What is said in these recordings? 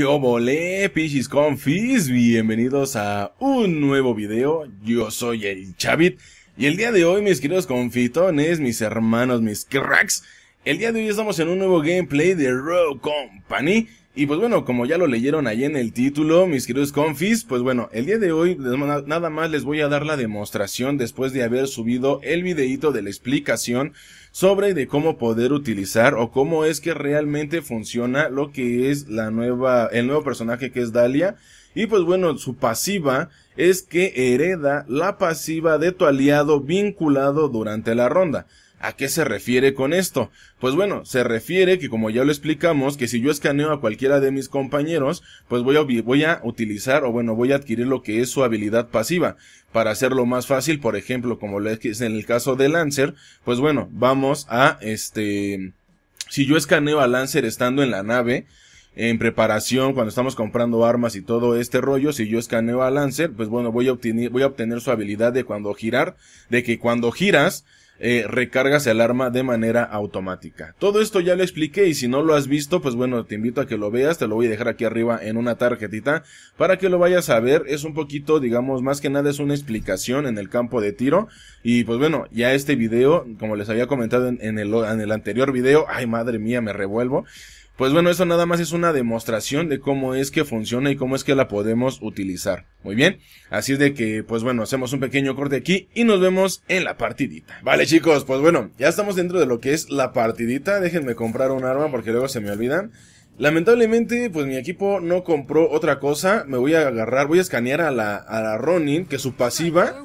Yo volé, pichis confis? Bienvenidos a un nuevo video. Yo soy el Chavit. Y el día de hoy, mis queridos confitones, mis hermanos, mis cracks. El día de hoy estamos en un nuevo gameplay de Rogue Company. Y pues bueno, como ya lo leyeron ahí en el título, mis queridos confis, pues bueno, el día de hoy nada más les voy a dar la demostración después de haber subido el videito de la explicación sobre de cómo poder utilizar o cómo es que realmente funciona lo que es la nueva, el nuevo personaje que es Dalia. Y pues bueno, su pasiva es que hereda la pasiva de tu aliado vinculado durante la ronda. ¿A qué se refiere con esto? Pues bueno, se refiere que como ya lo explicamos, que si yo escaneo a cualquiera de mis compañeros, pues voy a, voy a utilizar o bueno, voy a adquirir lo que es su habilidad pasiva. Para hacerlo más fácil, por ejemplo, como es en el caso de Lancer, pues bueno, vamos a este... Si yo escaneo a Lancer estando en la nave, en preparación, cuando estamos comprando armas y todo este rollo, si yo escaneo a Lancer, pues bueno, voy a obtener, voy a obtener su habilidad de cuando girar, de que cuando giras, eh, recargas el arma de manera automática. Todo esto ya lo expliqué y si no lo has visto, pues bueno, te invito a que lo veas, te lo voy a dejar aquí arriba en una tarjetita para que lo vayas a ver. Es un poquito, digamos, más que nada es una explicación en el campo de tiro. Y pues bueno, ya este video, como les había comentado en, el, en el anterior video, ay madre mía, me revuelvo. Pues bueno, eso nada más es una demostración de cómo es que funciona y cómo es que la podemos utilizar. Muy bien, así es de que, pues bueno, hacemos un pequeño corte aquí y nos vemos en la partidita. Vale chicos, pues bueno, ya estamos dentro de lo que es la partidita. Déjenme comprar un arma porque luego se me olvidan. Lamentablemente, pues mi equipo no compró otra cosa. Me voy a agarrar, voy a escanear a la, a la Ronin, que su pasiva,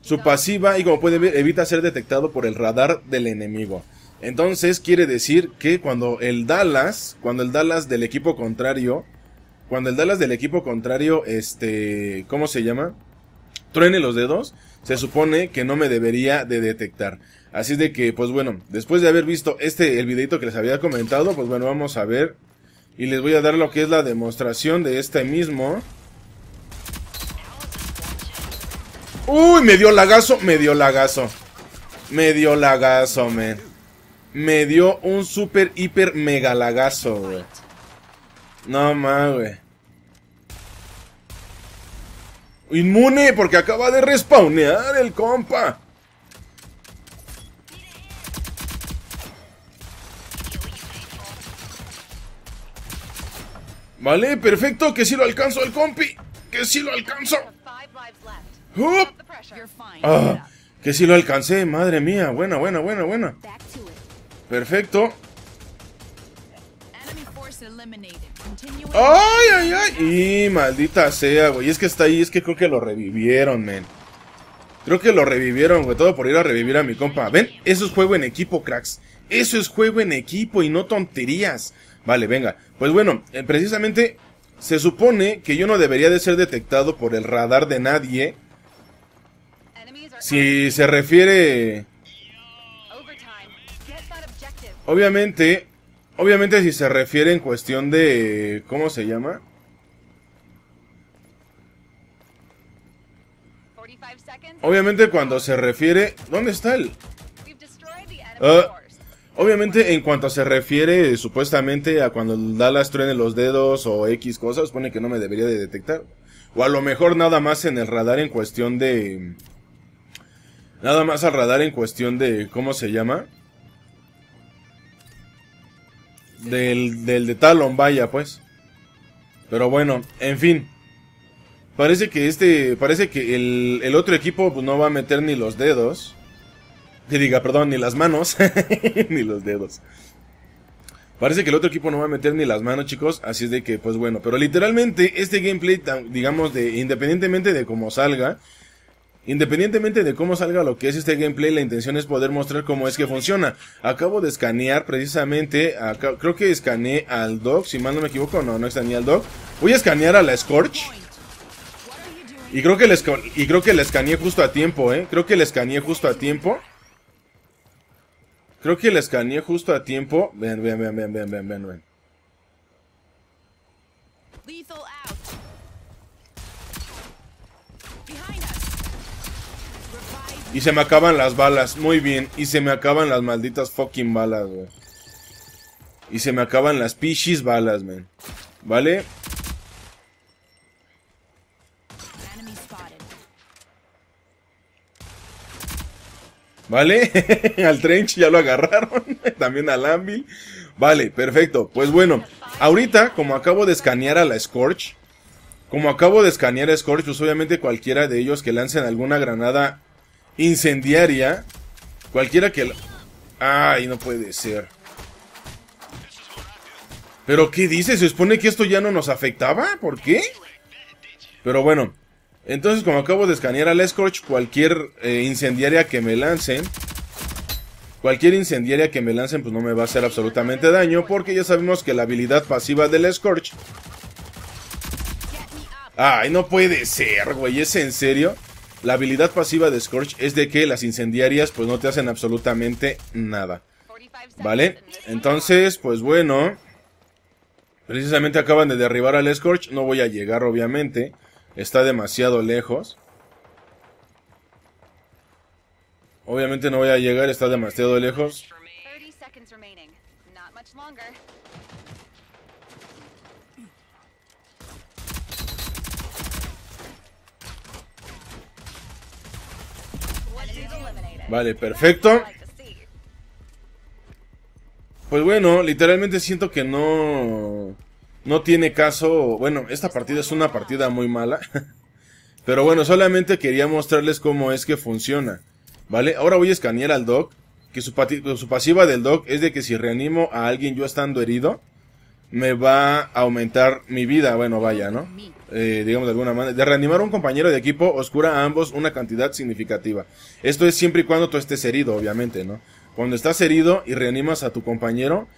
su pasiva, y como puede ver, evita ser detectado por el radar del enemigo. Entonces quiere decir que cuando el Dallas, cuando el Dallas del equipo contrario, cuando el Dallas del equipo contrario, este, ¿cómo se llama? Truene los dedos, se supone que no me debería de detectar. Así de que, pues bueno, después de haber visto este, el videito que les había comentado, pues bueno, vamos a ver. Y les voy a dar lo que es la demostración de este mismo. Uy, me dio lagazo, me dio lagazo. Me dio lagazo, man me dio un super, hiper, mega lagazo, No mames, güey. Inmune, porque acaba de respawnear el compa. Vale, perfecto, que si lo alcanzo al compi. Que si lo alcanzo. Ah, que si lo alcancé, madre mía. Buena, buena, buena, buena. Perfecto. ¡Ay, ay, ay! Y maldita sea, güey. Es que está ahí, es que creo que lo revivieron, men. Creo que lo revivieron, güey. Todo por ir a revivir a mi compa. Ven, eso es juego en equipo, cracks. Eso es juego en equipo y no tonterías. Vale, venga. Pues bueno, eh, precisamente se supone que yo no debería de ser detectado por el radar de nadie. Si se refiere Obviamente, obviamente si se refiere en cuestión de... ¿Cómo se llama? Obviamente cuando se refiere... ¿Dónde está él? Ah, obviamente en cuanto se refiere supuestamente a cuando Dallas truene los dedos o X cosas, supone que no me debería de detectar. O a lo mejor nada más en el radar en cuestión de... Nada más al radar en cuestión de... ¿Cómo se llama? del, del de Talon, vaya pues. Pero bueno, en fin. Parece que este, parece que el, otro equipo pues, no va a meter ni los dedos. Que diga, perdón, ni las manos, ni los dedos. Parece que el otro equipo no va a meter ni las manos, chicos. Así es de que, pues bueno. Pero literalmente, este gameplay, digamos, de, independientemente de cómo salga, Independientemente de cómo salga lo que es este gameplay, la intención es poder mostrar cómo es que funciona. Acabo de escanear precisamente, creo que escaneé al Dog, si mal no me equivoco, no, no escaneé al Dog. Voy a escanear a la Scorch. Y creo que la, y creo que escaneé justo a tiempo, eh. Creo que la escaneé justo a tiempo. Creo que la escaneé justo a tiempo. Ven, ven, ven, ven, ven, ven, ven, ven. Y se me acaban las balas, muy bien. Y se me acaban las malditas fucking balas, güey. Y se me acaban las pichis balas, man. ¿Vale? ¿Vale? al Trench ya lo agarraron. También al Anvil. Vale, perfecto. Pues bueno, ahorita, como acabo de escanear a la Scorch. Como acabo de escanear a Scorch, pues obviamente cualquiera de ellos que lancen alguna granada incendiaria. Cualquiera que Ay, no puede ser. ¿Pero qué dice? ¿Se supone que esto ya no nos afectaba? ¿Por qué? Pero bueno. Entonces, como acabo de escanear al Scorch, cualquier eh, incendiaria que me lancen... Cualquier incendiaria que me lancen, pues no me va a hacer absolutamente daño. Porque ya sabemos que la habilidad pasiva del Scorch... Ay, no puede ser, güey. ¿Es en serio? La habilidad pasiva de Scorch es de que las incendiarias pues no te hacen absolutamente nada. ¿Vale? Entonces, pues bueno. Precisamente acaban de derribar al Scorch. No voy a llegar, obviamente. Está demasiado lejos. Obviamente no voy a llegar, está demasiado lejos. Vale, perfecto. Pues bueno, literalmente siento que no... No tiene caso... Bueno, esta partida es una partida muy mala. Pero bueno, solamente quería mostrarles cómo es que funciona. ¿Vale? Ahora voy a escanear al Doc. Que su, su pasiva del Doc es de que si reanimo a alguien yo estando herido me va a aumentar mi vida, bueno, vaya, ¿no? Eh, digamos de alguna manera, de reanimar a un compañero de equipo oscura a ambos una cantidad significativa. Esto es siempre y cuando tú estés herido, obviamente, ¿no? Cuando estás herido y reanimas a tu compañero,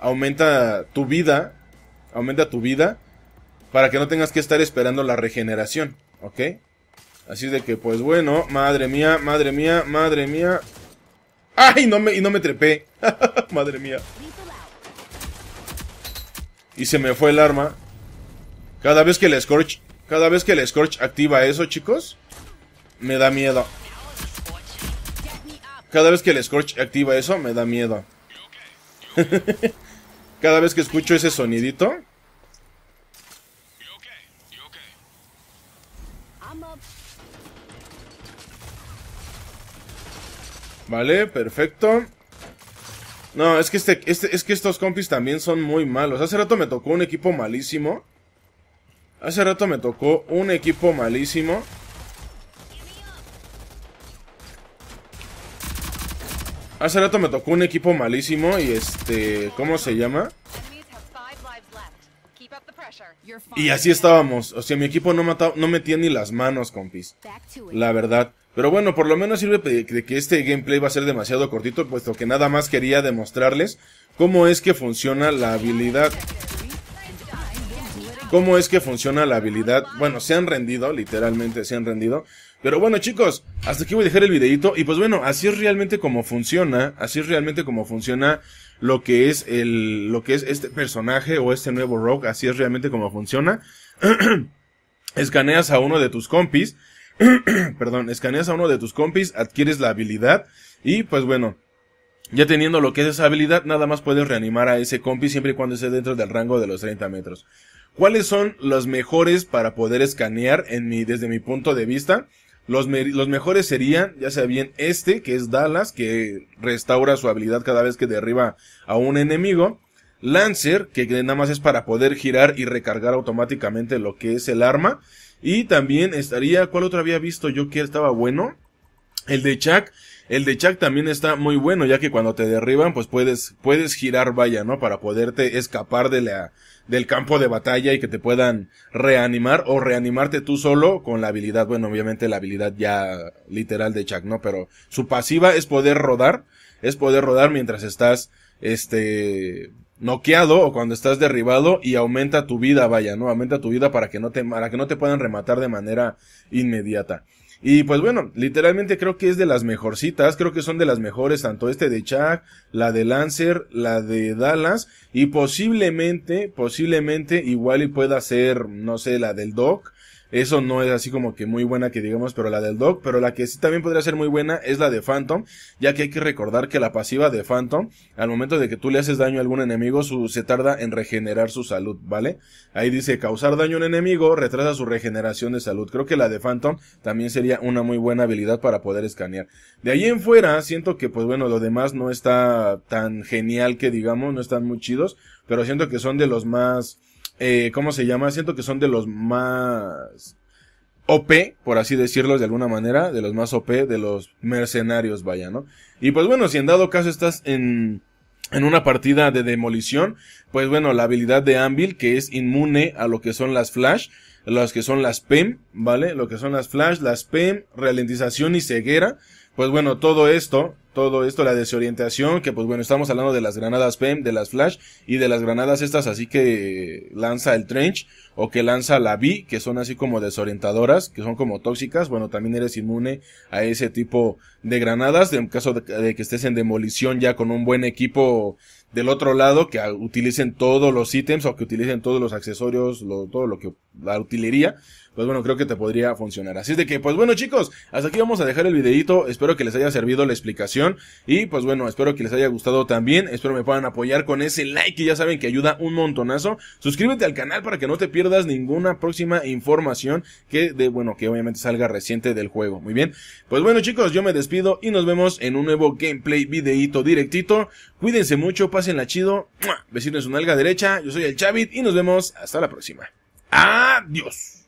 aumenta tu vida, aumenta tu vida, para que no tengas que estar esperando la regeneración, ¿ok? Así de que, pues bueno, madre mía, madre mía, madre mía. ¡Ay! No me, y no me trepé. madre mía y se me fue el arma. Cada vez que el Scorch, cada vez que el Scorch activa eso, chicos, me da miedo. Cada vez que el Scorch activa eso, me da miedo. cada vez que escucho ese sonidito. Vale, perfecto. No, es que este, este, es que estos compis también son muy malos. Hace rato me tocó un equipo malísimo. Hace rato me tocó un equipo malísimo. Hace rato me tocó un equipo malísimo y este... ¿Cómo se llama? Y así estábamos. O sea, mi equipo no, mataba, no metía ni las manos, compis. La verdad. Pero bueno, por lo menos sirve de que este gameplay va a ser demasiado cortito, puesto que nada más quería demostrarles cómo es que funciona la habilidad. Cómo es que funciona la habilidad. Bueno, se han rendido, literalmente se han rendido. Pero bueno chicos, hasta aquí voy a dejar el videito y pues bueno, así es realmente como funciona, así es realmente como funciona lo que es el, lo que es este personaje o este nuevo rock así es realmente como funciona. escaneas a uno de tus compis, perdón, escaneas a uno de tus compis, adquieres la habilidad y pues bueno, ya teniendo lo que es esa habilidad, nada más puedes reanimar a ese compi siempre y cuando esté dentro del rango de los 30 metros. ¿Cuáles son los mejores para poder escanear en mi, desde mi punto de vista? Los, mejores serían, ya sea bien este, que es Dallas, que restaura su habilidad cada vez que derriba a un enemigo. Lancer, que nada más es para poder girar y recargar automáticamente lo que es el arma. Y también estaría, ¿cuál otro había visto yo que estaba bueno? El de Chuck, el de Chuck también está muy bueno, ya que cuando te derriban, pues puedes, puedes girar vaya, ¿no? Para poderte escapar de la, del campo de batalla y que te puedan reanimar o reanimarte tú solo con la habilidad, bueno, obviamente la habilidad ya literal de Chuck, ¿no? Pero su pasiva es poder rodar, es poder rodar mientras estás, este, noqueado o cuando estás derribado y aumenta tu vida, vaya, ¿no? Aumenta tu vida para que no te, para que no te puedan rematar de manera inmediata. Y pues bueno, literalmente creo que es de las mejorcitas, creo que son de las mejores, tanto este de Chuck, la de Lancer, la de Dallas, y posiblemente, posiblemente igual y pueda ser, no sé, la del Doc, eso no es así como que muy buena que digamos, pero la del Dog, pero la que sí también podría ser muy buena es la de Phantom, ya que hay que recordar que la pasiva de Phantom, al momento de que tú le haces daño a algún enemigo, su, se tarda en regenerar su salud, ¿vale? Ahí dice causar daño a un enemigo retrasa su regeneración de salud. Creo que la de Phantom también sería una muy buena habilidad para poder escanear. De ahí en fuera, siento que pues bueno, lo demás no está tan genial que digamos, no están muy chidos, pero siento que son de los más eh, ¿cómo se llama? Siento que son de los más OP, por así decirlo de alguna manera, de los más OP, de los mercenarios, vaya, ¿no? Y pues bueno, si en dado caso estás en, en una partida de demolición, pues bueno, la habilidad de Anvil, que es inmune a lo que son las Flash, las que son las PEM, ¿vale? Lo que son las Flash, las PEM, ralentización y ceguera pues bueno, todo esto, todo esto, la desorientación, que pues bueno, estamos hablando de las granadas PEM, de las Flash y de las granadas estas, así que lanza el Trench o que lanza la B, que son así como desorientadoras, que son como tóxicas, bueno, también eres inmune a ese tipo de granadas, en caso de, de que estés en demolición ya con un buen equipo del otro lado, que utilicen todos los ítems o que utilicen todos los accesorios, todo lo que, la utilería, pues bueno, creo que te podría funcionar. Así es de que, pues bueno chicos, hasta aquí vamos a dejar el videito, espero que les haya servido la explicación y pues bueno, espero que les haya gustado también, espero me puedan apoyar con ese like que ya saben que ayuda un montonazo, suscríbete al canal para que no te pierdas ninguna próxima información que de, bueno, que obviamente salga reciente del juego, muy bien, pues bueno chicos, yo me despido y nos vemos en un nuevo gameplay videito directito, cuídense mucho, la chido. vecinos un alga derecha. Yo soy el Chavit y nos vemos hasta la próxima. Adiós.